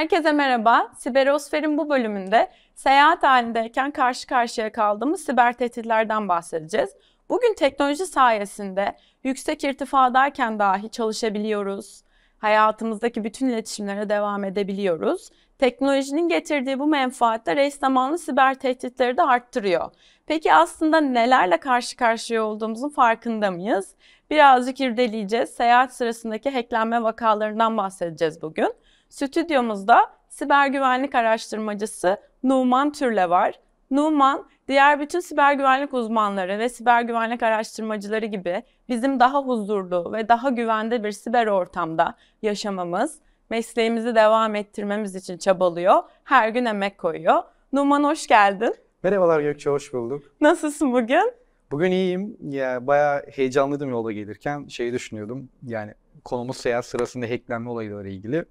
Herkese merhaba. Siberosfer'in bu bölümünde seyahat halindeyken karşı karşıya kaldığımız siber tehditlerden bahsedeceğiz. Bugün teknoloji sayesinde yüksek irtifadayken dahi çalışabiliyoruz. Hayatımızdaki bütün iletişimlere devam edebiliyoruz. Teknolojinin getirdiği bu menfaatler eş zamanlı siber tehditleri de arttırıyor. Peki aslında nelerle karşı karşıya olduğumuzun farkında mıyız? Birazcık irdeleyeceğiz. Seyahat sırasındaki hacklenme vakalarından bahsedeceğiz bugün. Stüdyomuzda siber güvenlik araştırmacısı Numan Türle var. Numan, diğer bütün siber güvenlik uzmanları ve siber güvenlik araştırmacıları gibi bizim daha huzurlu ve daha güvende bir siber ortamda yaşamamız, mesleğimizi devam ettirmemiz için çabalıyor. Her gün emek koyuyor. Numan hoş geldin. Merhabalar Gökçe, hoş bulduk. Nasılsın bugün? Bugün iyiyim. Ya bayağı heyecanlıydım yolda gelirken. Şeyi düşünüyordum. Yani konumuz seyahat sırasında hacklenme olaylarıyla ilgili.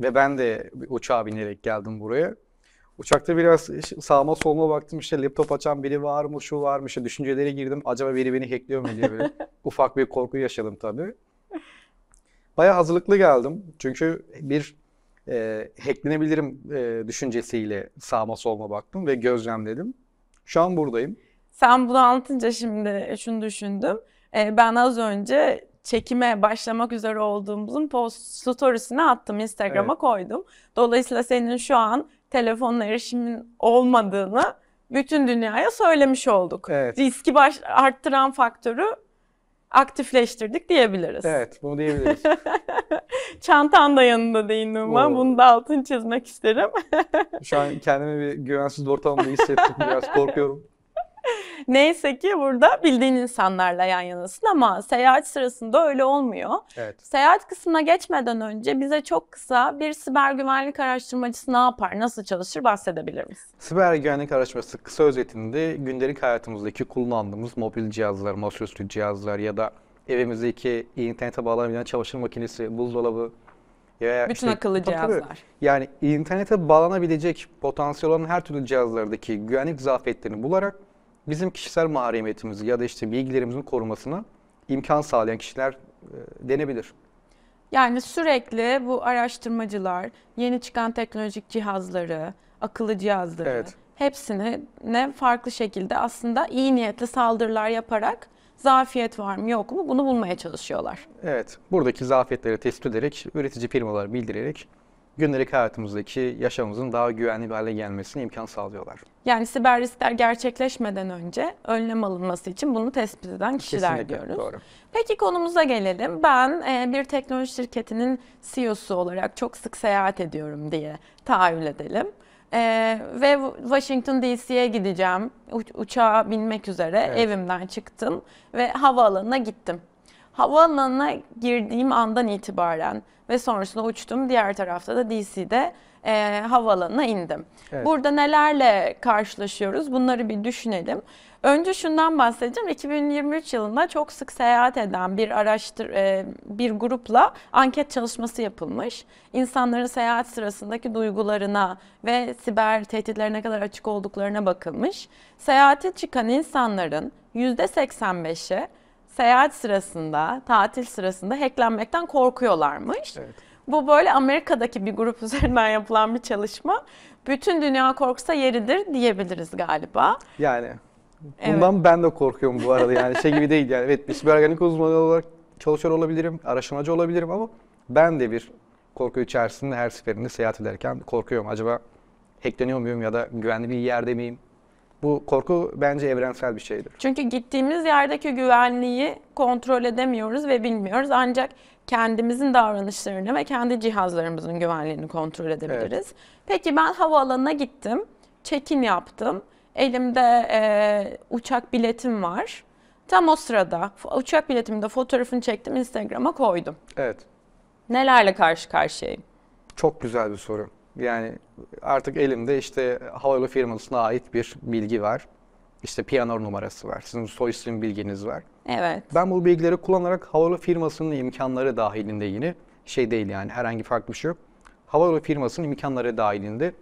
Ve ben de uçağa binerek geldim buraya. Uçakta biraz sağma solma baktım işte laptop açan biri var mı şu var mı işte düşüncelere girdim. Acaba biri beni hackliyor mu diye böyle ufak bir korku yaşadım tabii. Baya hazırlıklı geldim. Çünkü bir e, hacklenebilirim e, düşüncesiyle sağma solma baktım ve gözlemledim. Şu an buradayım. Sen bunu anlatınca şimdi şunu düşündüm. E, ben az önce çekime başlamak üzere olduğumuzun post storiesini attım Instagram'a evet. koydum. Dolayısıyla senin şu an telefonla erişimin olmadığını bütün dünyaya söylemiş olduk. Evet. Riski baş arttıran faktörü aktifleştirdik diyebiliriz. Evet, bunu diyebiliriz. Çantan da yanında değindim Numan. Bunu da altını çizmek isterim. Şu an kendimi bir güvensiz ortamda hissettim. Biraz korkuyorum. Neyse ki burada bildiğin insanlarla yan yanasın ama seyahat sırasında öyle olmuyor. Evet. Seyahat kısmına geçmeden önce bize çok kısa bir siber güvenlik araştırmacısı ne yapar, nasıl çalışır bahsedebilir misin? Siber güvenlik araştırması kısa özetinde gündelik hayatımızdaki kullandığımız mobil cihazlar, masaüstü cihazlar ya da evimizdeki internete bağlanabilen çamaşır makinesi, buzdolabı, ya Bütün işte, akıllı cihazlar. yani internete bağlanabilecek potansiyel olan her türlü cihazlardaki güvenlik zafiyetlerini bularak bizim kişisel mahremiyetimizi ya da işte bilgilerimizin korumasına imkan sağlayan kişiler e, denebilir. Yani sürekli bu araştırmacılar yeni çıkan teknolojik cihazları, akıllı cihazları evet. hepsini ne farklı şekilde aslında iyi niyetli saldırılar yaparak zafiyet var mı yok mu bunu bulmaya çalışıyorlar. Evet buradaki zafiyetleri tespit ederek üretici firmalar bildirerek gündelik hayatımızdaki yaşamımızın daha güvenli bir hale gelmesine imkan sağlıyorlar. Yani siber riskler gerçekleşmeden önce önlem alınması için bunu tespit eden kişiler Kesinlikle, diyoruz. Doğru. Peki konumuza gelelim. Ben e, bir teknoloji şirketinin CEO'su olarak çok sık seyahat ediyorum diye tahayyül edelim. Ee, ve Washington DC'ye gideceğim. U- uçağa binmek üzere evet. evimden çıktım ve havaalanına gittim havaalanına girdiğim andan itibaren ve sonrasında uçtum. Diğer tarafta da DC'de e, havaalanına indim. Evet. Burada nelerle karşılaşıyoruz bunları bir düşünelim. Önce şundan bahsedeceğim. 2023 yılında çok sık seyahat eden bir araştır e, bir grupla anket çalışması yapılmış. İnsanların seyahat sırasındaki duygularına ve siber tehditlerine kadar açık olduklarına bakılmış. Seyahate çıkan insanların %85'i seyahat sırasında, tatil sırasında hacklenmekten korkuyorlarmış. Evet. Bu böyle Amerika'daki bir grup üzerinden yapılan bir çalışma. Bütün dünya korksa yeridir diyebiliriz galiba. Yani bundan evet. ben de korkuyorum bu arada yani şey gibi değil yani. Evet bir siberganik uzmanı olarak çalışıyor olabilirim, araştırmacı olabilirim ama ben de bir korku içerisinde her seferinde seyahat ederken korkuyorum. Acaba hackleniyor muyum ya da güvenli bir yerde miyim? Bu korku bence evrensel bir şeydir. Çünkü gittiğimiz yerdeki güvenliği kontrol edemiyoruz ve bilmiyoruz. Ancak kendimizin davranışlarını ve kendi cihazlarımızın güvenliğini kontrol edebiliriz. Evet. Peki ben havaalanına gittim, check-in yaptım. Elimde e, uçak biletim var. Tam o sırada uçak biletimde fotoğrafını çektim, Instagram'a koydum. Evet. Nelerle karşı karşıyayım? Çok güzel bir soru. Yani artık elimde işte havayolu firmasına ait bir bilgi var. İşte piyano numarası var. Sizin soy isim bilginiz var. Evet. Ben bu bilgileri kullanarak havayolu firmasının imkanları dahilinde yine şey değil yani herhangi farklı bir şey yok. Havayolu firmasının imkanları dahilinde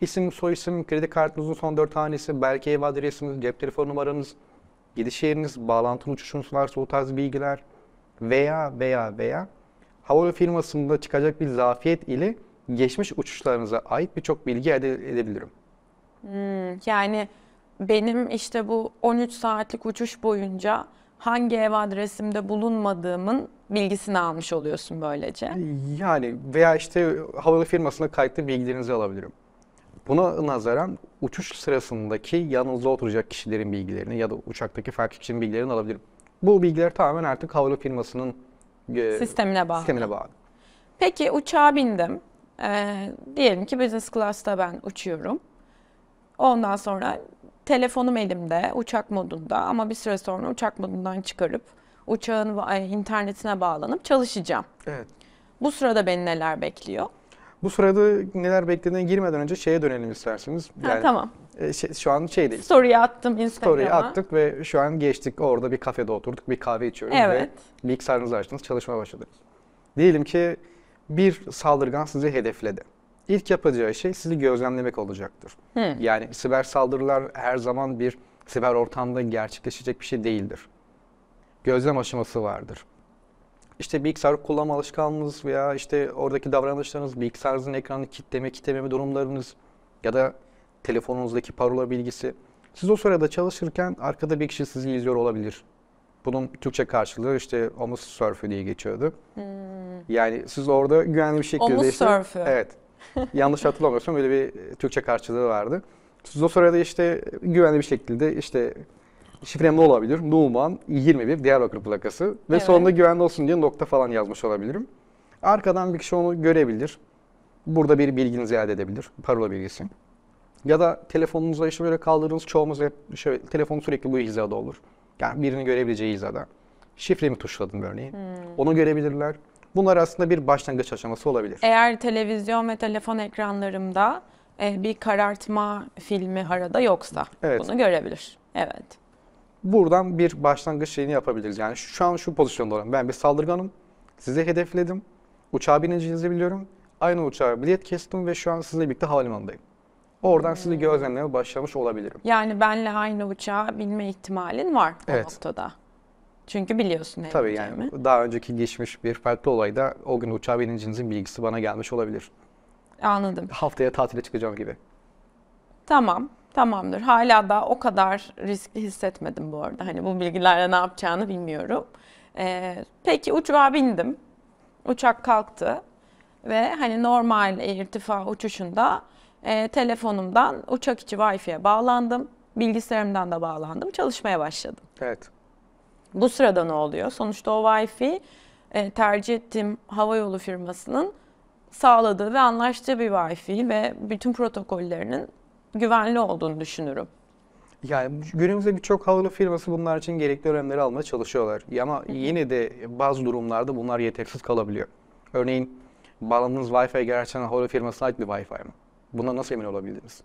isim, soy isim, kredi kartınızın son dört tanesi, belki ev adresiniz, cep telefon numaranız, gidiş yeriniz, bağlantı uçuşunuz varsa o tarz bilgiler veya veya veya havayolu firmasında çıkacak bir zafiyet ile geçmiş uçuşlarınıza ait birçok bilgi elde edebilirim. Hmm, yani benim işte bu 13 saatlik uçuş boyunca hangi ev adresimde bulunmadığımın bilgisini almış oluyorsun böylece. Yani veya işte havalı firmasına kayıtlı bilgilerinizi alabilirim. Buna nazaran uçuş sırasındaki yanınızda oturacak kişilerin bilgilerini ya da uçaktaki farklı kişinin bilgilerini alabilirim. Bu bilgiler tamamen artık havalı firmasının e, sistemine bağlı. Sistemine bağlı. Peki uçağa bindim. E, diyelim ki business class'ta ben uçuyorum. Ondan sonra telefonum elimde uçak modunda ama bir süre sonra uçak modundan çıkarıp uçağın internetine bağlanıp çalışacağım. Evet. Bu sırada beni neler bekliyor? Bu sırada neler beklediğine girmeden önce şeye dönelim isterseniz. Yani, tamam. E, şey, şu an şeydeyiz. Story'i attım Instagram'a. Story'i attık ve şu an geçtik. Orada bir kafede oturduk, bir kahve içiyoruz evet. ve bilgisayarınızı açtınız, çalışmaya başladınız. Diyelim ki bir saldırgan sizi hedefledi. İlk yapacağı şey sizi gözlemlemek olacaktır. Hmm. Yani siber saldırılar her zaman bir siber ortamda gerçekleşecek bir şey değildir. Gözlem aşaması vardır. İşte bilgisayar kullanma alışkanlığınız veya işte oradaki davranışlarınız, bilgisayarınızın ekranı kitleme, kitlememe durumlarınız ya da telefonunuzdaki parola bilgisi. Siz o sırada çalışırken arkada bir kişi sizi izliyor olabilir. Bunun Türkçe karşılığı işte omuz sörfü diye geçiyordu. Hmm. Yani siz orada güvenli bir şekilde... Omuz işte, sörfü. Evet. Yanlış hatırlamıyorsam böyle bir e, Türkçe karşılığı vardı. Siz o sırada işte güvenli bir şekilde işte şifrem ne olabilir? Numan 21 Diyarbakır plakası ve evet. sonunda güvenli olsun diye nokta falan yazmış olabilirim. Arkadan bir kişi onu görebilir. Burada bir bilginizi elde edebilir. Parola bilgisi. Ya da telefonunuza işte böyle kaldırdığınız çoğumuz hep şöyle, telefon sürekli bu hizada olur. Yani birini görebileceği hizada. Şifremi tuşladım örneğin. Hmm. Onu görebilirler. Bunlar aslında bir başlangıç aşaması olabilir. Eğer televizyon ve telefon ekranlarımda e, bir karartma filmi harada yoksa evet. bunu görebilir. Evet. Buradan bir başlangıç şeyini yapabiliriz. Yani şu an şu pozisyonda olan ben bir saldırganım. Sizi hedefledim. Uçağa bineceğinizi biliyorum. Aynı uçağa bilet kestim ve şu an sizinle birlikte havalimanındayım. Oradan sizi gözlemlemeye başlamış olabilirim. Yani benle aynı uçağa binme ihtimalin var bu Evet. noktada. Çünkü biliyorsun ne Tabii yani daha önceki geçmiş bir farklı olayda o gün uçağa binincinizin bilgisi bana gelmiş olabilir. Anladım. Haftaya tatile çıkacağım gibi. Tamam. Tamamdır. Hala da o kadar riskli hissetmedim bu arada. Hani bu bilgilerle ne yapacağını bilmiyorum. Ee, peki uçağa bindim. Uçak kalktı. Ve hani normal irtifa uçuşunda e, telefonumdan uçak içi Wi-Fi'ye bağlandım. Bilgisayarımdan da bağlandım. Çalışmaya başladım. Evet. Bu sırada ne oluyor? Sonuçta o Wi-Fi e, tercih ettiğim havayolu firmasının sağladığı ve anlaştığı bir Wi-Fi ve bütün protokollerinin güvenli olduğunu düşünürüm. Yani günümüzde birçok havalı firması bunlar için gerekli önlemleri almaya çalışıyorlar. Ama yine de bazı durumlarda bunlar yetersiz kalabiliyor. Örneğin bağlandığınız Wi-Fi gerçekten havalı firmasına ait bir Wi-Fi mi? Buna nasıl emin olabildiniz?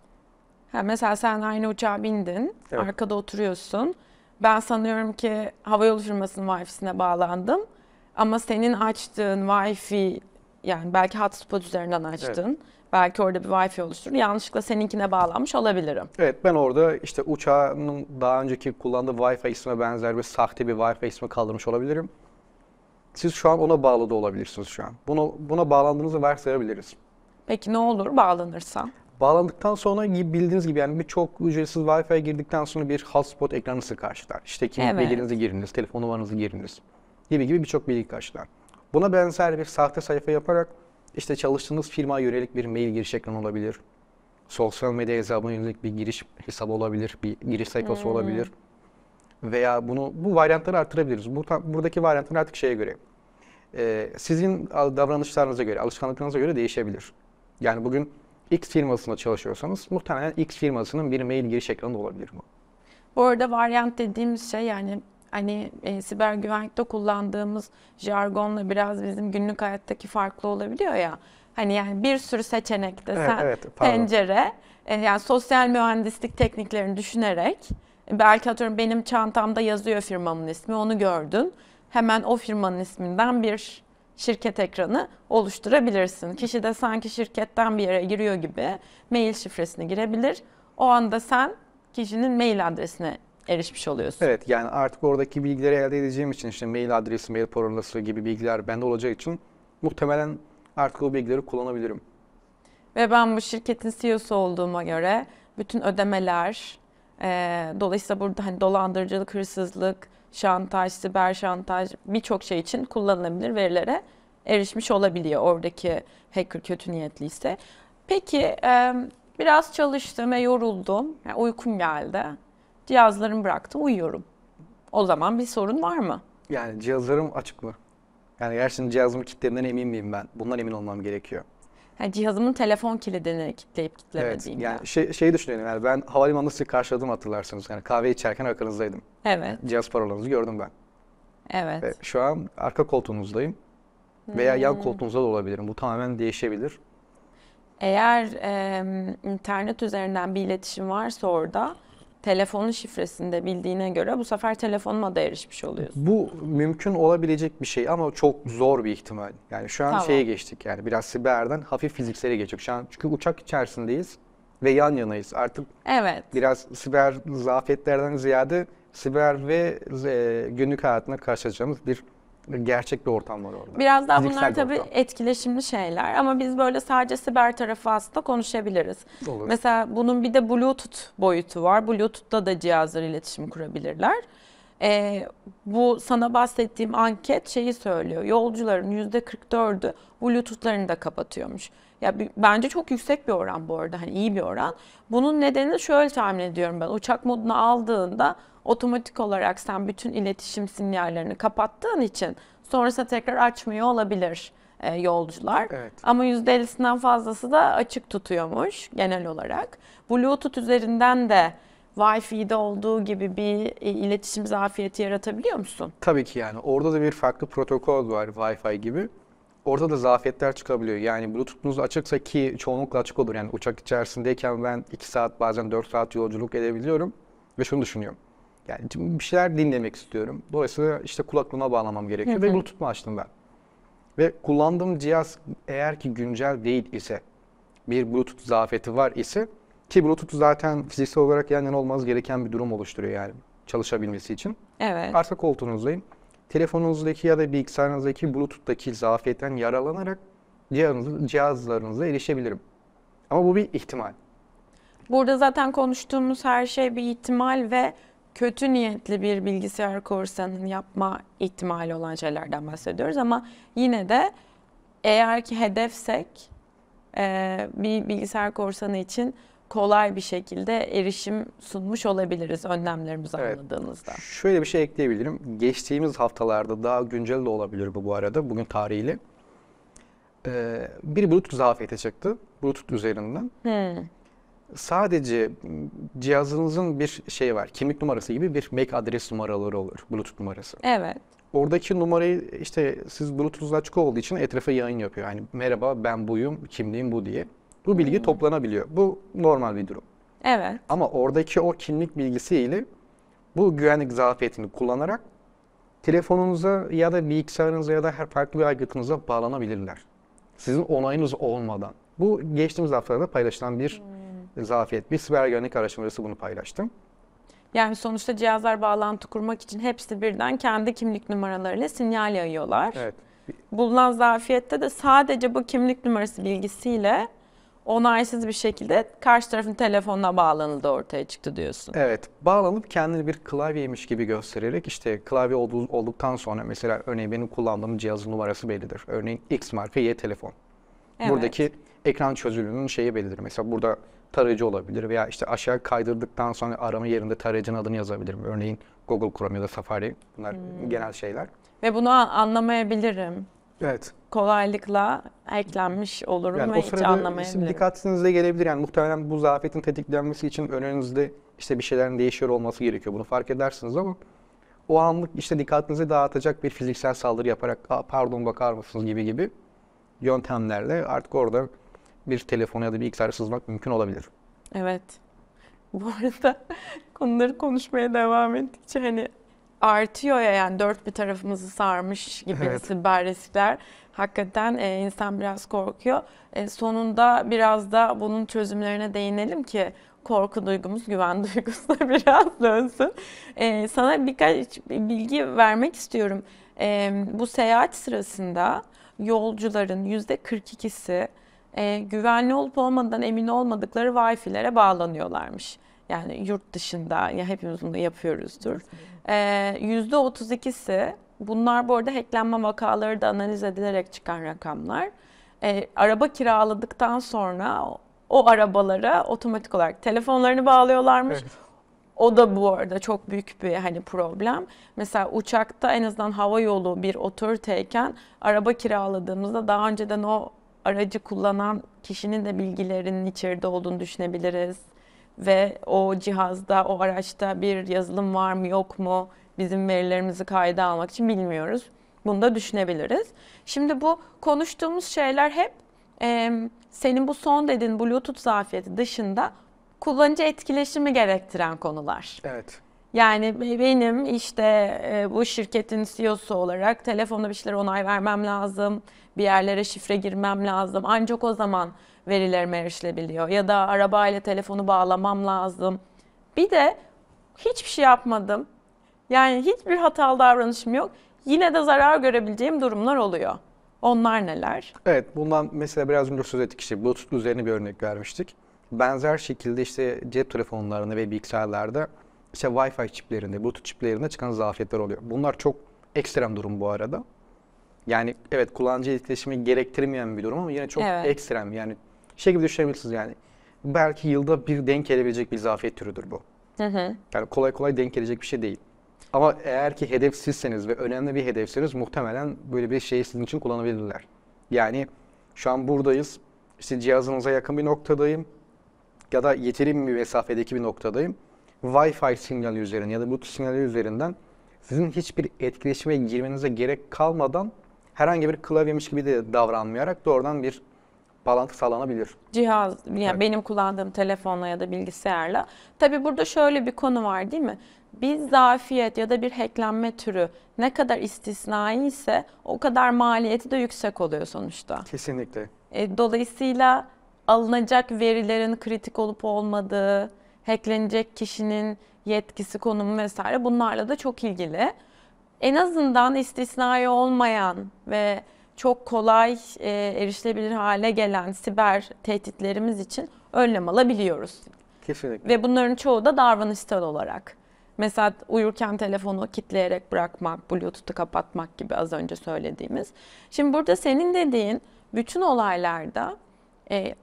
Ha, mesela sen aynı uçağa bindin, Evet. arkada oturuyorsun. Ben sanıyorum ki havayolu firmasının Wi-Fi'sine bağlandım. Ama senin açtığın Wi-Fi, yani belki hotspot üzerinden açtın. Belki orada bir Wi-Fi oluşturdu. Yanlışlıkla seninkine bağlanmış olabilirim. Evet ben orada işte uçağının daha önceki kullandığı Wi-Fi ismine benzer bir sahte bir Wi-Fi ismi kaldırmış olabilirim. Siz şu an ona bağlı da olabilirsiniz şu an. Bunu, buna bağlandığınızı varsayabiliriz. Peki ne olur bağlanırsan? Bağlandıktan sonra bildiğiniz gibi yani birçok ücretsiz Wi-Fi'ye girdikten sonra bir hotspot ekranı sizi karşılar. İşte kim evet. bilgilerinizi giriniz, telefon numaranızı giriniz gibi gibi birçok bilgi karşılar. Buna benzer bir sahte sayfa yaparak işte çalıştığınız firma yönelik bir mail giriş ekranı olabilir. Sosyal medya hesabına yönelik bir giriş hesabı olabilir, bir giriş sayfası hmm. olabilir. Veya bunu bu varyantları artırabiliriz. Bu, buradaki varyantlar artık şeye göre, e, sizin davranışlarınıza göre, alışkanlıklarınıza göre değişebilir. Yani bugün X firmasında çalışıyorsanız muhtemelen X firmasının bir mail giriş ekranı da olabilir bu. Bu arada varyant dediğimiz şey yani hani e, siber güvenlikte kullandığımız jargonla biraz bizim günlük hayattaki farklı olabiliyor ya. Hani yani bir sürü seçenekte evet, sen evet, pencere e, yani sosyal mühendislik tekniklerini düşünerek e, belki atıyorum benim çantamda yazıyor firmamın ismi onu gördün. Hemen o firmanın isminden bir şirket ekranı oluşturabilirsin. Kişi de sanki şirketten bir yere giriyor gibi mail şifresini girebilir. O anda sen kişinin mail adresine erişmiş oluyorsun. Evet yani artık oradaki bilgileri elde edeceğim için işte mail adresi, mail parolası gibi bilgiler bende olacağı için muhtemelen artık o bilgileri kullanabilirim. Ve ben bu şirketin CEO'su olduğuma göre bütün ödemeler, e, dolayısıyla burada hani dolandırıcılık, hırsızlık, şantaj, siber şantaj birçok şey için kullanılabilir verilere erişmiş olabiliyor oradaki hacker kötü niyetliyse. Peki biraz çalıştım ve yoruldum. uykum geldi. Cihazlarımı bıraktım uyuyorum. O zaman bir sorun var mı? Yani cihazlarım açık mı? Yani gerçekten cihazımı kilitlediğimden emin miyim ben? Bundan emin olmam gerekiyor yani cihazımın telefon kilidini kilitleyip kilitlemediğini. Evet, yani şey, şeyi düşünüyorum. yani ben havalimanında sizi karşıladım hatırlarsınız. Yani kahve içerken arkanızdaydım. Evet. Cihaz parolanızı gördüm ben. Evet. Ve şu an arka koltuğunuzdayım veya hmm. yan koltuğunuzda da olabilirim. Bu tamamen değişebilir. Eğer e, internet üzerinden bir iletişim varsa orada telefonun şifresinde bildiğine göre bu sefer telefonuma da erişmiş oluyorsun. Bu mümkün olabilecek bir şey ama çok zor bir ihtimal. Yani şu an tamam. şeye geçtik yani biraz siberden hafif fiziksele geçtik. Şu an çünkü uçak içerisindeyiz ve yan yanayız. Artık evet. biraz siber zafiyetlerden ziyade siber ve e, günlük hayatına karşılaşacağımız bir gerçek bir ortam var orada. Biraz daha Fiziksel bunlar tabii ortam. etkileşimli şeyler ama biz böyle sadece siber tarafı aslında konuşabiliriz. Olur. Mesela bunun bir de Bluetooth boyutu var. Bluetooth'ta da cihazlar iletişim kurabilirler. Ee, bu sana bahsettiğim anket şeyi söylüyor. Yolcuların %44'ü Bluetooth'larını da kapatıyormuş. Ya bence çok yüksek bir oran bu arada. Hani iyi bir oran. Bunun nedeni şöyle tahmin ediyorum ben. Uçak moduna aldığında otomatik olarak sen bütün iletişim sinyallerini kapattığın için sonrasında tekrar açmıyor olabilir e, yolcular. Evet. Ama %50'sinden fazlası da açık tutuyormuş genel olarak. Bluetooth üzerinden de Wi-Fi'de olduğu gibi bir e, iletişim zafiyeti yaratabiliyor musun? Tabii ki yani. Orada da bir farklı protokol var Wi-Fi gibi orada da zafiyetler çıkabiliyor. Yani Bluetooth'unuz açıksa ki çoğunlukla açık olur. Yani uçak içerisindeyken ben 2 saat bazen 4 saat yolculuk edebiliyorum ve şunu düşünüyorum. Yani bir şeyler dinlemek istiyorum. Dolayısıyla işte kulaklığıma bağlamam gerekiyor ve Bluetooth'u açtım ben. Ve kullandığım cihaz eğer ki güncel değil ise, bir Bluetooth zafiyeti var ise ki Bluetooth zaten fiziksel olarak yani yana olmaz gereken bir durum oluşturuyor yani çalışabilmesi için. Evet. Arka koltuğunuzdayım telefonunuzdaki ya da bilgisayarınızdaki Bluetooth'taki zafiyetten yaralanarak cihazlarınıza erişebilirim. Ama bu bir ihtimal. Burada zaten konuştuğumuz her şey bir ihtimal ve kötü niyetli bir bilgisayar korsanının yapma ihtimali olan şeylerden bahsediyoruz ama yine de eğer ki hedefsek bir bilgisayar korsanı için kolay bir şekilde erişim sunmuş olabiliriz önlemlerimizi evet. anladığınızda. Şöyle bir şey ekleyebilirim. Geçtiğimiz haftalarda daha güncel de olabilir bu bu arada bugün tarihiyle. Ee, bir Bluetooth zafiyeti çıktı. Bluetooth üzerinden. Hmm. Sadece cihazınızın bir şey var. Kimlik numarası gibi bir MAC e adres numaraları olur. Bluetooth numarası. Evet oradaki numarayı işte siz Bluetooth'la açık olduğu için etrafa yayın yapıyor. Yani merhaba ben buyum, kimliğim bu diye. Bu bilgi hmm. toplanabiliyor. Bu normal bir durum. Evet. Ama oradaki o kimlik bilgisiyle bu güvenlik zafiyetini kullanarak telefonunuza ya da bilgisayarınıza ya da her farklı bir aygıtınıza bağlanabilirler. Sizin onayınız olmadan. Bu geçtiğimiz haftalarda paylaşılan bir hmm. zafiyet. Bir siber güvenlik araştırmacısı bunu paylaştım. Yani sonuçta cihazlar bağlantı kurmak için hepsi birden kendi kimlik numaralarıyla sinyal yayıyorlar. Evet. Bulunan zafiyette de sadece bu kimlik numarası bilgisiyle onaysız bir şekilde karşı tarafın telefonuna bağlanıldı ortaya çıktı diyorsun. Evet bağlanıp kendini bir klavyeymiş gibi göstererek işte klavye olduktan sonra mesela örneğin benim kullandığım cihazın numarası bellidir. Örneğin X marka Y telefon. Evet. Buradaki ekran çözünürlüğünün şeyi bellidir. Mesela burada tarayıcı olabilir veya işte aşağı kaydırdıktan sonra arama yerinde tarayıcının adını yazabilirim. Örneğin Google Chrome ya da Safari bunlar hmm. genel şeyler. Ve bunu anlamayabilirim. Evet. Kolaylıkla eklenmiş olurum yani ve hiç anlamayabilirim. Dikkatinizde gelebilir. Yani muhtemelen bu zafiyet'in tetiklenmesi için önünüzde işte bir şeylerin değişiyor olması gerekiyor. Bunu fark edersiniz ama o anlık işte dikkatinizi dağıtacak bir fiziksel saldırı yaparak pardon bakar mısınız gibi gibi yöntemlerle artık orada bir telefona ya da bir bilgisayara sızmak mümkün olabilir. Evet. Bu arada konuları konuşmaya devam ettikçe hani artıyor ya yani dört bir tarafımızı sarmış gibi evet. siber riskler. Hakikaten e, insan biraz korkuyor. E, sonunda biraz da bunun çözümlerine değinelim ki korku duygumuz, güven duygusuna biraz dönsün. E, sana birkaç bilgi vermek istiyorum. E, bu seyahat sırasında yolcuların yüzde 42'si e, güvenli olup olmadan emin olmadıkları wifi'lere bağlanıyorlarmış. Yani yurt dışında ya hepimiz bunu yapıyoruzdur. Kesinlikle. E, ee, %32'si bunlar bu arada hacklenme vakaları da analiz edilerek çıkan rakamlar. E, araba kiraladıktan sonra o arabalara otomatik olarak telefonlarını bağlıyorlarmış. Evet. O da bu arada çok büyük bir hani problem. Mesela uçakta en azından hava yolu bir otoriteyken araba kiraladığımızda daha önceden o aracı kullanan kişinin de bilgilerinin içeride olduğunu düşünebiliriz ve o cihazda, o araçta bir yazılım var mı yok mu bizim verilerimizi kayda almak için bilmiyoruz. Bunu da düşünebiliriz. Şimdi bu konuştuğumuz şeyler hep e, senin bu son dediğin Bluetooth zafiyeti dışında kullanıcı etkileşimi gerektiren konular. Evet. Yani benim işte e, bu şirketin CEO'su olarak telefonda bir şeyler onay vermem lazım, bir yerlere şifre girmem lazım. Ancak o zaman verilerime erişilebiliyor. Ya da araba ile telefonu bağlamam lazım. Bir de hiçbir şey yapmadım. Yani hiçbir hatalı davranışım yok. Yine de zarar görebileceğim durumlar oluyor. Onlar neler? Evet bundan mesela biraz önce söz ettik işte Bluetooth üzerine bir örnek vermiştik. Benzer şekilde işte cep telefonlarında ve bilgisayarlarda işte Wi-Fi çiplerinde, Bluetooth çiplerinde çıkan zafiyetler oluyor. Bunlar çok ekstrem durum bu arada. Yani evet kullanıcı etkileşimi gerektirmeyen bir durum ama yine çok evet. ekstrem. Yani şey gibi düşünebilirsiniz yani. Belki yılda bir denk gelebilecek bir zafiyet türüdür bu. Hı hı. Yani kolay kolay denk gelecek bir şey değil. Ama eğer ki hedefsizseniz ve önemli bir hedefseniz muhtemelen böyle bir şeyi sizin için kullanabilirler. Yani şu an buradayız, işte cihazınıza yakın bir noktadayım ya da yeteri bir mesafedeki bir noktadayım. Wi-Fi sinyali üzerinden ya da Bluetooth sinyali üzerinden sizin hiçbir etkileşime girmenize gerek kalmadan herhangi bir klavyemiş gibi de davranmayarak doğrudan bir bağlantı sağlanabilir. Cihaz, yani evet. benim kullandığım telefonla ya da bilgisayarla. Tabi burada şöyle bir konu var değil mi? Bir zafiyet ya da bir hacklenme türü ne kadar istisnai ise o kadar maliyeti de yüksek oluyor sonuçta. Kesinlikle. E, dolayısıyla alınacak verilerin kritik olup olmadığı, hacklenecek kişinin yetkisi, konumu vesaire bunlarla da çok ilgili. En azından istisnai olmayan ve çok kolay e, erişilebilir hale gelen siber tehditlerimiz için önlem alabiliyoruz. Kesinlikle. Ve bunların çoğu da davranışsal olarak. Mesela uyurken telefonu kitleyerek bırakmak, Bluetooth'u kapatmak gibi az önce söylediğimiz. Şimdi burada senin dediğin bütün olaylarda e,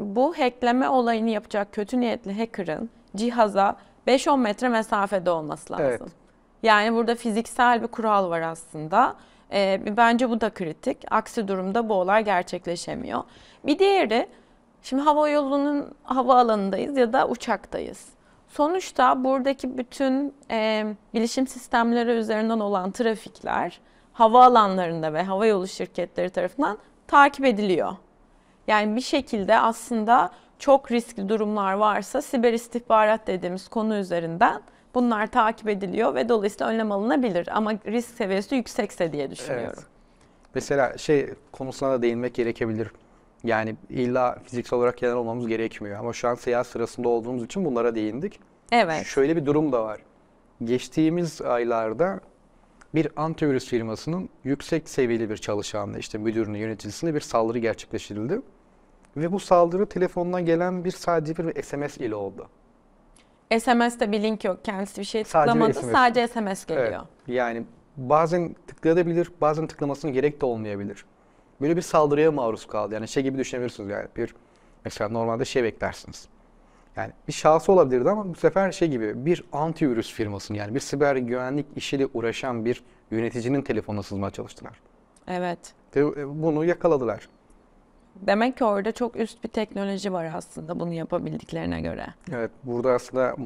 bu hackleme olayını yapacak kötü niyetli hacker'ın cihaza 5-10 metre mesafede olması lazım. Evet. Yani burada fiziksel bir kural var aslında. E, bence bu da kritik. Aksi durumda bu olay gerçekleşemiyor. Bir diğeri şimdi hava yolunun hava alanındayız ya da uçaktayız. Sonuçta buradaki bütün e, bilişim sistemleri üzerinden olan trafikler hava alanlarında ve hava yolu şirketleri tarafından takip ediliyor. Yani bir şekilde aslında çok riskli durumlar varsa siber istihbarat dediğimiz konu üzerinden Bunlar takip ediliyor ve dolayısıyla önlem alınabilir ama risk seviyesi yüksekse diye düşünüyorum. Evet. Mesela şey konusuna da değinmek gerekebilir. Yani illa fiziksel olarak yanar olmamız gerekmiyor ama şu an seyahat sırasında olduğumuz için bunlara değindik. Evet. Şöyle bir durum da var. Geçtiğimiz aylarda bir antivirüs firmasının yüksek seviyeli bir çalışanla işte müdürünü yöneticisine bir saldırı gerçekleştirildi. Ve bu saldırı telefondan gelen bir sadece bir SMS ile oldu. SMS'te bir link yok. Kendisi bir şey Sadece tıklamadı. SMS. Sadece SMS geliyor. Evet. Yani bazen tıklayabilir, bazen tıklamasının gerek de olmayabilir. Böyle bir saldırıya maruz kaldı. Yani şey gibi düşünebilirsiniz yani bir mesela normalde şey beklersiniz. Yani bir şahsı olabilirdi ama bu sefer şey gibi bir antivirüs firmasının yani bir siber güvenlik işiyle uğraşan bir yöneticinin telefonuna sızmaya çalıştılar. Evet. Ve bunu yakaladılar. Demek ki orada çok üst bir teknoloji var aslında bunu yapabildiklerine göre. Evet, burada aslında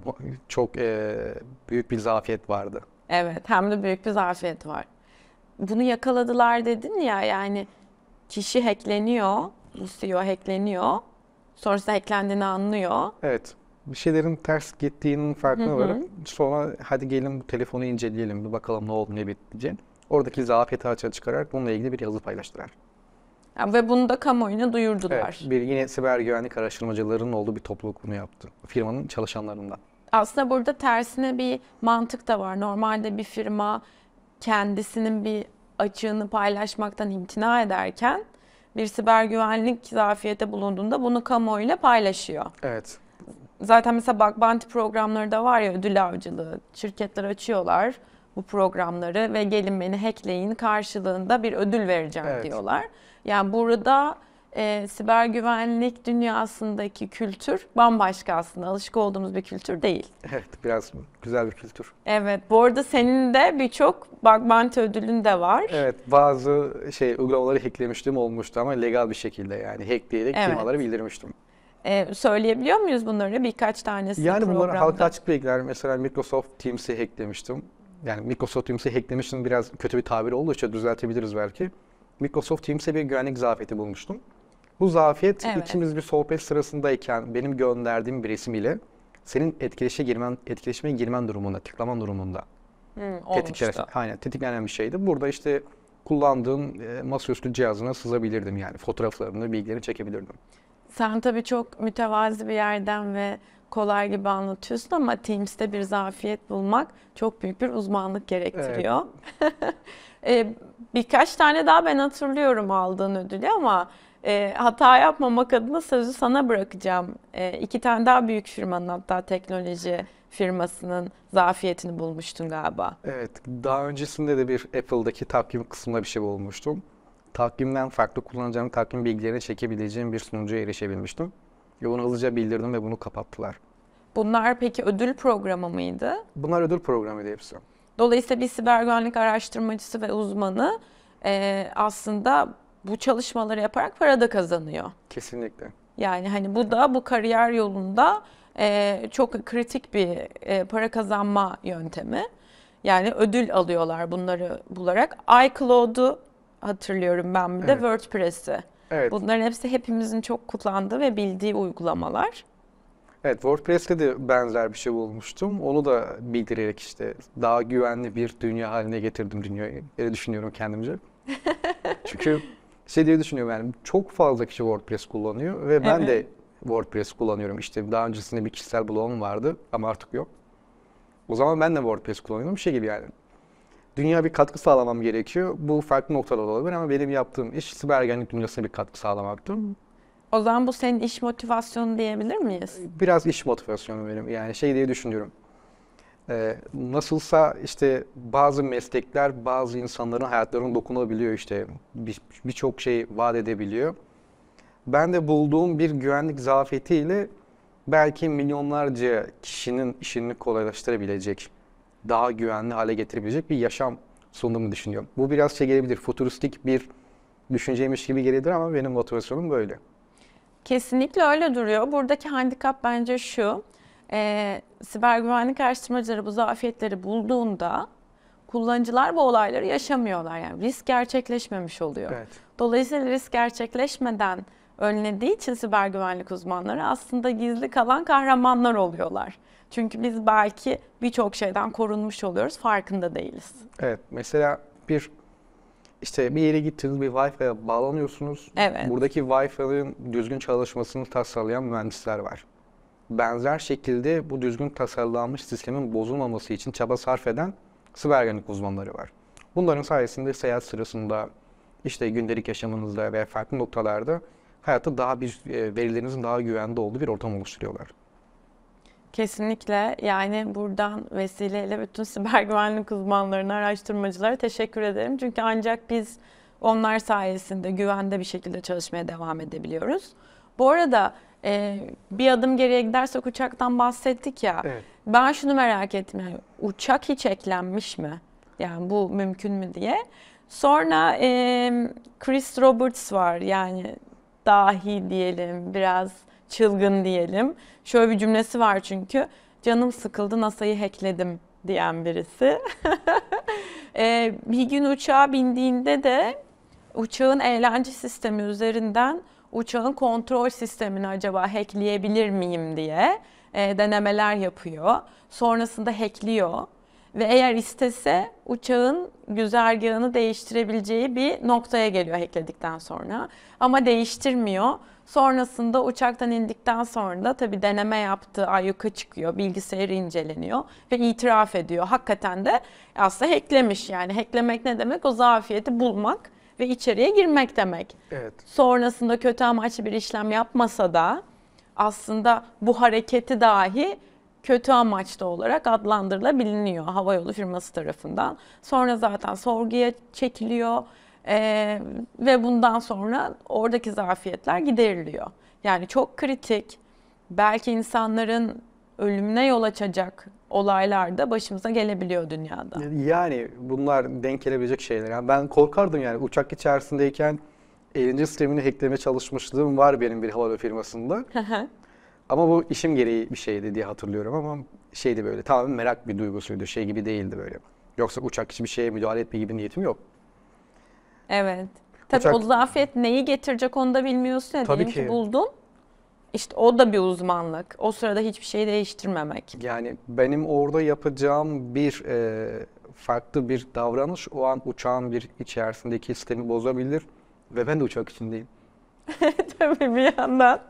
çok e, büyük bir zafiyet vardı. Evet, hem de büyük bir zafiyet var. Bunu yakaladılar dedin ya yani kişi hackleniyor, CEO hackleniyor. Sonrasında hacklendiğini anlıyor. Evet. Bir şeylerin ters gittiğinin farkına varıp sonra hadi gelin bu telefonu inceleyelim bir bakalım ne oldu ne bitti diye. Oradaki zafiyeti açığa çıkararak bununla ilgili bir yazı paylaştılar. Yani ve bunu da kamuoyuna duyurdular. Evet, bir yine siber güvenlik araştırmacılarının olduğu bir topluluk bunu yaptı. Firmanın çalışanlarından. Aslında burada tersine bir mantık da var. Normalde bir firma kendisinin bir açığını paylaşmaktan imtina ederken bir siber güvenlik zafiyete bulunduğunda bunu kamuoyuyla paylaşıyor. Evet. Zaten mesela bug bounty programları da var ya ödül avcılığı. Şirketler açıyorlar bu programları ve gelin beni hackleyin karşılığında bir ödül vereceğim evet. diyorlar. Evet yani burada e, siber güvenlik dünyasındaki kültür bambaşka aslında. Alışık olduğumuz bir kültür değil. Evet biraz güzel bir kültür. Evet bu arada senin de birçok Bagmanti ödülün de var. Evet bazı şey uygulamaları hacklemiştim olmuştu ama legal bir şekilde yani hackleyerek evet. firmalara bildirmiştim. Ee, söyleyebiliyor muyuz bunları? Birkaç tanesi Yani programda. bunlar halka açık bilgiler. Mesela Microsoft Teams'i hacklemiştim. Yani Microsoft Teams'i hacklemiştim biraz kötü bir tabir oldu için düzeltebiliriz belki. Microsoft Teams'e bir güvenlik zafiyeti bulmuştum. Bu zafiyet evet. ikimiz bir sohbet sırasındayken benim gönderdiğim bir resim ile senin etkileşime girmen, etkileşime girmen durumunda, tıklaman durumunda. Hmm, tetiklenen, aynen, tetiklenen bir şeydi. Burada işte kullandığım e, masaüstü cihazına sızabilirdim yani fotoğraflarını, bilgileri çekebilirdim. Sen tabii çok mütevazi bir yerden ve kolay gibi anlatıyorsun ama Teams'te bir zafiyet bulmak çok büyük bir uzmanlık gerektiriyor. Evet. E, birkaç tane daha ben hatırlıyorum aldığın ödülü ama e, hata yapmamak adına sözü sana bırakacağım. E, iki tane daha büyük firmanın hatta teknoloji firmasının zafiyetini bulmuştun galiba. Evet, daha öncesinde de bir Apple'daki takvim kısmında bir şey bulmuştum. Takvimden farklı kullanacağım takvim bilgilerini çekebileceğim bir sunucuya erişebilmiştim. Ve bunu hızlıca bildirdim ve bunu kapattılar. Bunlar peki ödül programı mıydı? Bunlar ödül programıydı hepsi. Dolayısıyla bir siber güvenlik araştırmacısı ve uzmanı e, aslında bu çalışmaları yaparak para da kazanıyor. Kesinlikle. Yani hani bu da bu kariyer yolunda e, çok kritik bir e, para kazanma yöntemi. Yani ödül alıyorlar bunları bularak. iCloud'u hatırlıyorum ben bir de evet. WordPress'i. Evet. Bunların hepsi hepimizin çok kullandığı ve bildiği uygulamalar. Evet WordPress'te de benzer bir şey bulmuştum. Onu da bildirerek işte daha güvenli bir dünya haline getirdim dünyayı. Öyle düşünüyorum kendimce. Çünkü şey diye düşünüyorum yani çok fazla kişi WordPress kullanıyor ve ben de WordPress kullanıyorum. İşte daha öncesinde bir kişisel blogum vardı ama artık yok. O zaman ben de WordPress kullanıyorum. Şey gibi yani. Dünya bir katkı sağlamam gerekiyor. Bu farklı noktalar olabilir ama benim yaptığım iş siber güvenlik dünyasına bir katkı sağlamaktı. O zaman bu senin iş motivasyonu diyebilir miyiz? Biraz iş motivasyonu benim. Yani şey diye düşünüyorum. Ee, nasılsa işte bazı meslekler bazı insanların hayatlarına dokunabiliyor işte birçok bir şey vaat edebiliyor. Ben de bulduğum bir güvenlik zafiyetiyle belki milyonlarca kişinin işini kolaylaştırabilecek, daha güvenli hale getirebilecek bir yaşam sunduğumu düşünüyorum. Bu biraz şey gelebilir, futuristik bir düşünceymiş gibi gelebilir ama benim motivasyonum böyle. Kesinlikle öyle duruyor. Buradaki handikap bence şu. E, siber güvenlik araştırmacıları bu zafiyetleri bulduğunda kullanıcılar bu olayları yaşamıyorlar. Yani risk gerçekleşmemiş oluyor. Evet. Dolayısıyla risk gerçekleşmeden önlediği için siber güvenlik uzmanları aslında gizli kalan kahramanlar oluyorlar. Çünkü biz belki birçok şeyden korunmuş oluyoruz, farkında değiliz. Evet, mesela bir işte bir yere gittiniz bir Wi-Fi'ye bağlanıyorsunuz. Evet. Buradaki Wi-Fi'nin düzgün çalışmasını tasarlayan mühendisler var. Benzer şekilde bu düzgün tasarlanmış sistemin bozulmaması için çaba sarf eden siber güvenlik uzmanları var. Bunların sayesinde seyahat sırasında işte gündelik yaşamınızda veya farklı noktalarda hayatı daha bir e, verilerinizin daha güvende olduğu bir ortam oluşturuyorlar. Kesinlikle yani buradan vesileyle bütün siber güvenlik uzmanlarına, araştırmacılara teşekkür ederim. Çünkü ancak biz onlar sayesinde güvende bir şekilde çalışmaya devam edebiliyoruz. Bu arada e, bir adım geriye gidersek uçaktan bahsettik ya. Evet. Ben şunu merak ettim yani uçak hiç eklenmiş mi? Yani bu mümkün mü diye. Sonra e, Chris Roberts var yani dahi diyelim biraz çılgın diyelim. Şöyle bir cümlesi var çünkü. Canım sıkıldı NASA'yı hackledim diyen birisi. e, bir gün uçağa bindiğinde de uçağın eğlence sistemi üzerinden uçağın kontrol sistemini acaba hackleyebilir miyim diye e, denemeler yapıyor. Sonrasında hackliyor ve eğer istese uçağın güzergahını değiştirebileceği bir noktaya geliyor hackledikten sonra. Ama değiştirmiyor. Sonrasında uçaktan indikten sonra da tabii deneme yaptığı ayyuka çıkıyor, bilgisayarı inceleniyor ve itiraf ediyor. Hakikaten de aslında hacklemiş yani. Hacklemek ne demek? O zafiyeti bulmak ve içeriye girmek demek. Evet. Sonrasında kötü amaçlı bir işlem yapmasa da aslında bu hareketi dahi kötü amaçlı olarak adlandırılabiliyor yolu firması tarafından. Sonra zaten sorguya çekiliyor e, ve bundan sonra oradaki zafiyetler gideriliyor. Yani çok kritik, belki insanların ölümüne yol açacak olaylar da başımıza gelebiliyor dünyada. Yani bunlar denk gelebilecek şeyler. Yani ben korkardım yani uçak içerisindeyken elinci sistemini hacklemeye çalışmışlığım var benim bir havalo firmasında. Ama bu işim gereği bir şeydi diye hatırlıyorum ama şeydi böyle tamamen merak bir duygusuydu. Şey gibi değildi böyle. Yoksa uçak için bir şeye müdahale etme gibi niyetim yok. Evet. Tabii uçak... o zafiyet neyi getirecek onu da bilmiyorsun ya. Tabii ki. ki buldun. İşte o da bir uzmanlık. O sırada hiçbir şeyi değiştirmemek. Yani benim orada yapacağım bir e, farklı bir davranış o an uçağın bir içerisindeki sistemi bozabilir ve ben de uçak içindeyim. Tabii bir yandan.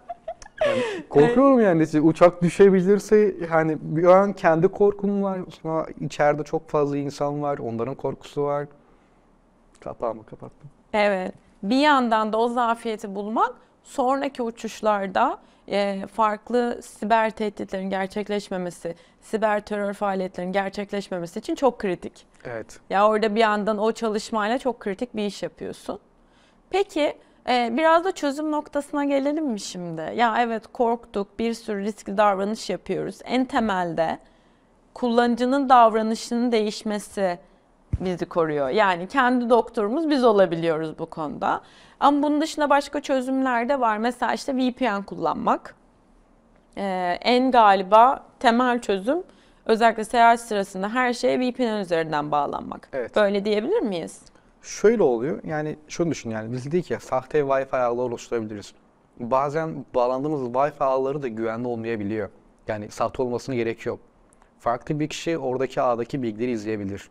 Yani korkuyorum yani uçak düşebilirse hani bir an kendi korkum var. Sonra içeride çok fazla insan var. Onların korkusu var. Kapağımı kapattım. Evet. Bir yandan da o zafiyeti bulmak sonraki uçuşlarda e, farklı siber tehditlerin gerçekleşmemesi, siber terör faaliyetlerin gerçekleşmemesi için çok kritik. Evet. Ya orada bir yandan o çalışmayla çok kritik bir iş yapıyorsun. Peki ee, biraz da çözüm noktasına gelelim mi şimdi? Ya evet korktuk, bir sürü riskli davranış yapıyoruz. En temelde kullanıcının davranışının değişmesi bizi koruyor. Yani kendi doktorumuz biz olabiliyoruz bu konuda. Ama bunun dışında başka çözümler de var. Mesela işte VPN kullanmak. Ee, en galiba temel çözüm özellikle seyahat sırasında her şeye VPN üzerinden bağlanmak. Evet. Böyle diyebilir miyiz? Şöyle oluyor. Yani şunu düşün yani biz dedik ya sahte Wi-Fi ağları oluşturabiliriz. Bazen bağlandığımız Wi-Fi ağları da güvenli olmayabiliyor. Yani sahte olmasına gerek yok. Farklı bir kişi oradaki ağdaki bilgileri izleyebilir.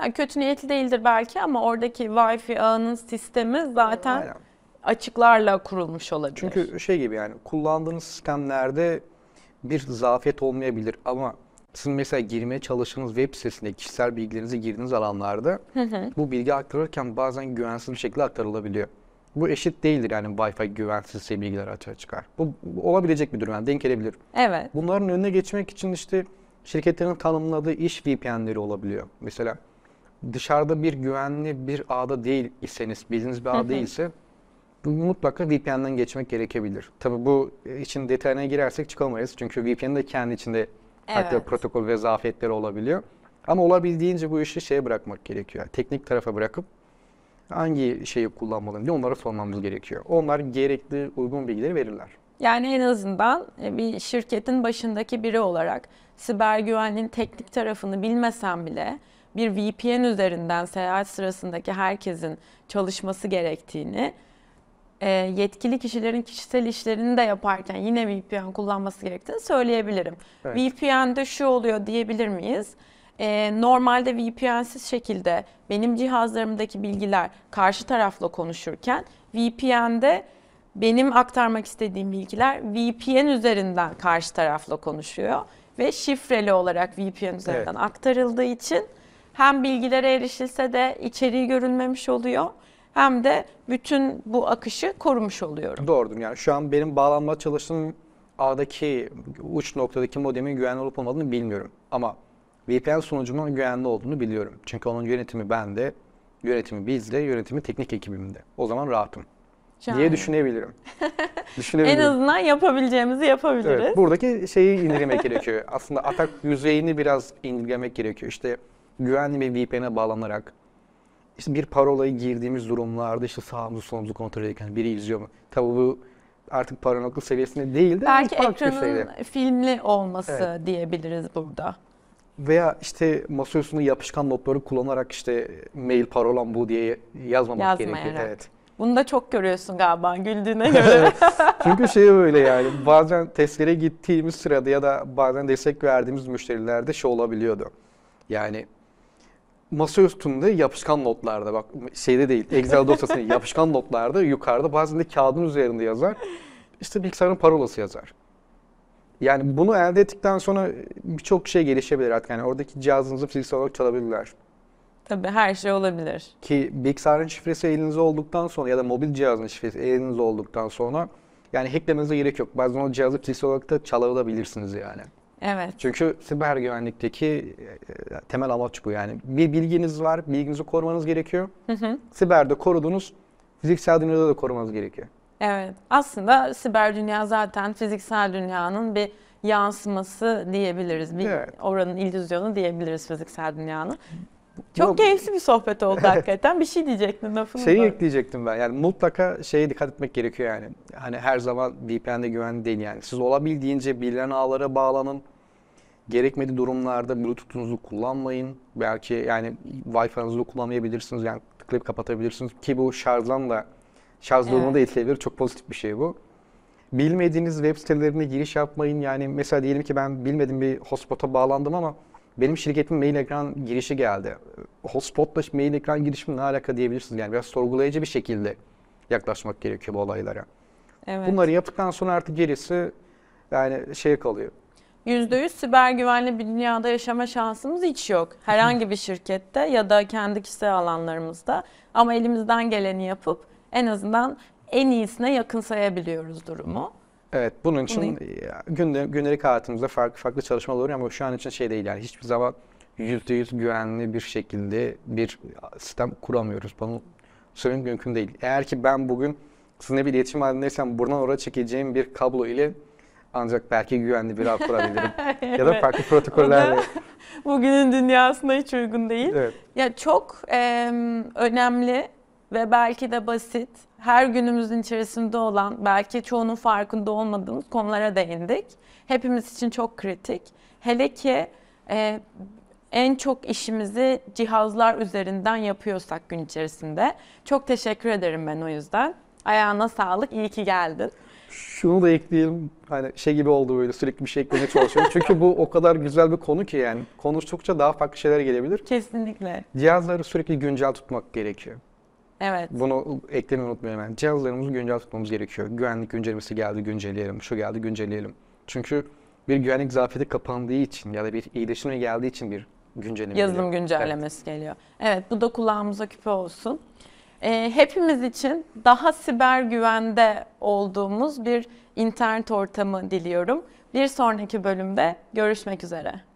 Yani kötü niyetli değildir belki ama oradaki Wi-Fi ağının sistemi zaten Aynen. açıklarla kurulmuş olabilir. Çünkü şey gibi yani kullandığınız sistemlerde bir zafiyet olmayabilir ama sizin mesela girmeye çalıştığınız web sitesinde kişisel bilgilerinizi girdiğiniz alanlarda bu bilgi aktarırken bazen güvensiz bir şekilde aktarılabiliyor. Bu eşit değildir yani Wi-Fi güvensiz bilgiler açığa çıkar. Bu, bu olabilecek bir durum yani denk gelebilir. Evet. Bunların önüne geçmek için işte şirketlerin tanımladığı iş VPN'leri olabiliyor. Mesela dışarıda bir güvenli bir ağda değil iseniz, bildiğiniz bir ağ değilse mutlaka VPN'den geçmek gerekebilir. Tabii bu için detayına girersek çıkamayız. Çünkü VPN de kendi içinde Farklı evet. protokol ve zafiyetleri olabiliyor. Ama olabildiğince bu işi şeye bırakmak gerekiyor. Yani teknik tarafa bırakıp hangi şeyi kullanmalıyım diye onları sormamız gerekiyor. Onlar gerekli uygun bilgileri verirler. Yani en azından e, bir şirketin başındaki biri olarak siber güvenliğin teknik tarafını bilmesem bile bir VPN üzerinden seyahat sırasındaki herkesin çalışması gerektiğini e, yetkili kişilerin kişisel işlerini de yaparken yine VPN kullanması gerektiğini söyleyebilirim. Evet. VPN'de şu oluyor diyebilir miyiz? E, normalde VPN'siz şekilde benim cihazlarımdaki bilgiler karşı tarafla konuşurken VPN'de benim aktarmak istediğim bilgiler VPN üzerinden karşı tarafla konuşuyor ve şifreli olarak VPN üzerinden evet. aktarıldığı için hem bilgilere erişilse de içeriği görünmemiş oluyor hem de bütün bu akışı korumuş oluyorum. Doğrudur. Yani şu an benim bağlanma çalıştığım ağdaki uç noktadaki modemin güvenli olup olmadığını bilmiyorum. Ama VPN sunucumun güvenli olduğunu biliyorum. Çünkü onun yönetimi bende, yönetimi bizde, yönetimi teknik ekibimde. O zaman rahatım. Şahane. diye düşünebilirim. düşünebilirim. en azından yapabileceğimizi yapabiliriz. Evet, buradaki şeyi indirmek gerekiyor. Aslında atak yüzeyini biraz indirgemek gerekiyor. İşte güvenli bir VPN'e bağlanarak işte bir parolayı girdiğimiz durumlarda işte sağımızı solumuzu kontrol ederken biri izliyor mu? Tabii bu artık paranoyaklık seviyesinde değil de belki ekranın filmli olması evet. diyebiliriz burada. Veya işte masaüstünde yapışkan notları kullanarak işte mail parolam bu diye yazmamak Yazmayarak. gerekiyor. Evet. Bunu da çok görüyorsun galiba güldüğüne göre. Çünkü şey böyle yani bazen testlere gittiğimiz sırada ya da bazen destek verdiğimiz müşterilerde şey olabiliyordu. Yani masa üstünde yapışkan notlarda bak şeyde değil Excel dosyasında yapışkan notlarda yukarıda bazen de kağıdın üzerinde yazar. İşte bilgisayarın parolası yazar. Yani bunu elde ettikten sonra birçok şey gelişebilir artık. Yani oradaki cihazınızı fiziksel olarak çalabilirler. Tabii her şey olabilir. Ki bilgisayarın şifresi elinizde olduktan sonra ya da mobil cihazın şifresi elinizde olduktan sonra yani hacklemenize gerek yok. Bazen o cihazı fiziksel olarak da çalabilirsiniz yani. Evet. Çünkü siber güvenlikteki e, temel amaç bu yani. Bir bilginiz var, bilginizi korumanız gerekiyor. Hı hı. Siberde korudunuz, fiziksel dünyada da korumanız gerekiyor. Evet. Aslında siber dünya zaten fiziksel dünyanın bir yansıması diyebiliriz. Bir Evet. oranın illüzyonu diyebiliriz fiziksel dünyanın. Çok bunu... keyifli bir sohbet oldu hakikaten. Bir şey diyecektin lafını. Şeyi da. ekleyecektim ben. Yani mutlaka şeye dikkat etmek gerekiyor yani. Hani her zaman VPN'de güvenli değil yani. Siz olabildiğince bilinen ağlara bağlanın. Gerekmedi durumlarda Bluetooth'unuzu kullanmayın. Belki yani Wi-Fi'nizi kullanmayabilirsiniz. Yani tıklayıp kapatabilirsiniz. Ki bu şarjdan da şarj durumuna evet. da etkileyebilir. Çok pozitif bir şey bu. Bilmediğiniz web sitelerine giriş yapmayın. Yani mesela diyelim ki ben bilmedim bir hotspot'a bağlandım ama benim şirketimin mail ekran girişi geldi. Hotspot'la mail ekran girişimi ne alaka diyebilirsiniz. Yani biraz sorgulayıcı bir şekilde yaklaşmak gerekiyor bu olaylara. Evet. Bunları yaptıktan sonra artık gerisi yani şeye kalıyor. %100 siber güvenli bir dünyada yaşama şansımız hiç yok. Herhangi bir şirkette ya da kendi kişisel alanlarımızda ama elimizden geleni yapıp en azından en iyisine yakın sayabiliyoruz durumu. Evet bunun için e, günde, gündelik hayatımızda farklı farklı çalışmalar oluyor ama şu an için şey değil yani hiçbir zaman %100 güvenli bir şekilde bir sistem kuramıyoruz. Bunu söylemek mümkün değil. Eğer ki ben bugün sizinle bir iletişim halindeysem buradan oraya çekeceğim bir kablo ile ancak belki güvenli bir ağ kurabilirim. evet. Ya da farklı protokollerle. bugünün dünyasında hiç uygun değil. Evet. Ya çok e, önemli ve belki de basit her günümüzün içerisinde olan belki çoğunun farkında olmadığımız konulara değindik. Hepimiz için çok kritik. Hele ki e, en çok işimizi cihazlar üzerinden yapıyorsak gün içerisinde. Çok teşekkür ederim ben o yüzden. Ayağına sağlık, iyi ki geldin. Şunu da ekleyeyim Hani şey gibi oldu böyle sürekli bir şey eklemeye çalışıyorum. Çünkü bu o kadar güzel bir konu ki yani konuştukça daha farklı şeyler gelebilir. Kesinlikle. Cihazları sürekli güncel tutmak gerekiyor. Evet. Bunu eklemi unutmayalım. Yani cihazlarımızı güncel tutmamız gerekiyor. Güvenlik güncellemesi geldi güncelleyelim, şu geldi güncelleyelim. Çünkü bir güvenlik zafiyeti kapandığı için ya da bir iyileşme geldiği için bir güncelleme Yazılım geliyor. güncellemesi evet. geliyor. Evet bu da kulağımıza küpe olsun. Ee, hepimiz için daha siber güvende olduğumuz bir internet ortamı diliyorum. Bir sonraki bölümde görüşmek üzere.